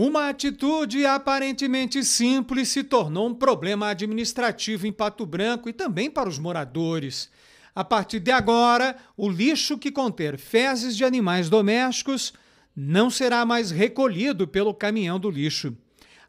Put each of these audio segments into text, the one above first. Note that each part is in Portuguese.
Uma atitude aparentemente simples se tornou um problema administrativo em Pato Branco e também para os moradores. A partir de agora, o lixo que conter fezes de animais domésticos não será mais recolhido pelo caminhão do lixo.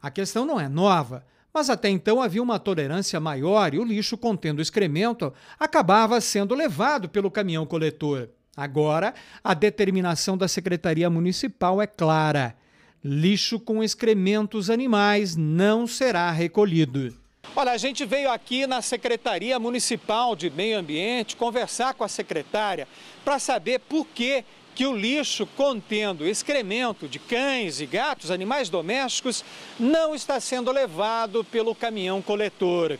A questão não é nova, mas até então havia uma tolerância maior e o lixo contendo excremento acabava sendo levado pelo caminhão coletor. Agora, a determinação da Secretaria Municipal é clara lixo com excrementos animais não será recolhido. Olha, a gente veio aqui na Secretaria Municipal de Meio Ambiente conversar com a secretária para saber por que que o lixo contendo excremento de cães e gatos, animais domésticos, não está sendo levado pelo caminhão coletor.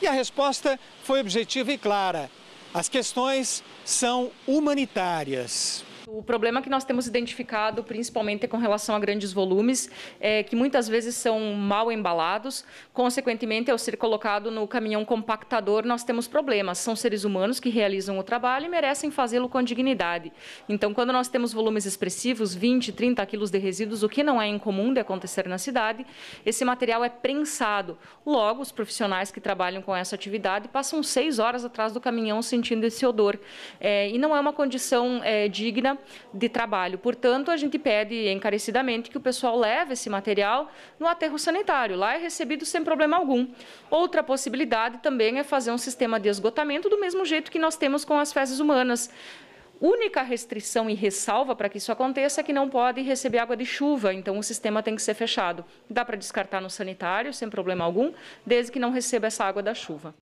E a resposta foi objetiva e clara. As questões são humanitárias. O problema que nós temos identificado, principalmente é com relação a grandes volumes, é que muitas vezes são mal embalados. Consequentemente, ao ser colocado no caminhão compactador, nós temos problemas. São seres humanos que realizam o trabalho e merecem fazê-lo com dignidade. Então, quando nós temos volumes expressivos, 20, 30 quilos de resíduos, o que não é incomum de acontecer na cidade, esse material é prensado. Logo, os profissionais que trabalham com essa atividade passam seis horas atrás do caminhão sentindo esse odor. É, e não é uma condição é, digna de trabalho. Portanto, a gente pede encarecidamente que o pessoal leve esse material no aterro sanitário. Lá é recebido sem problema algum. Outra possibilidade também é fazer um sistema de esgotamento do mesmo jeito que nós temos com as fezes humanas. Única restrição e ressalva para que isso aconteça é que não pode receber água de chuva, então o sistema tem que ser fechado. Dá para descartar no sanitário sem problema algum, desde que não receba essa água da chuva.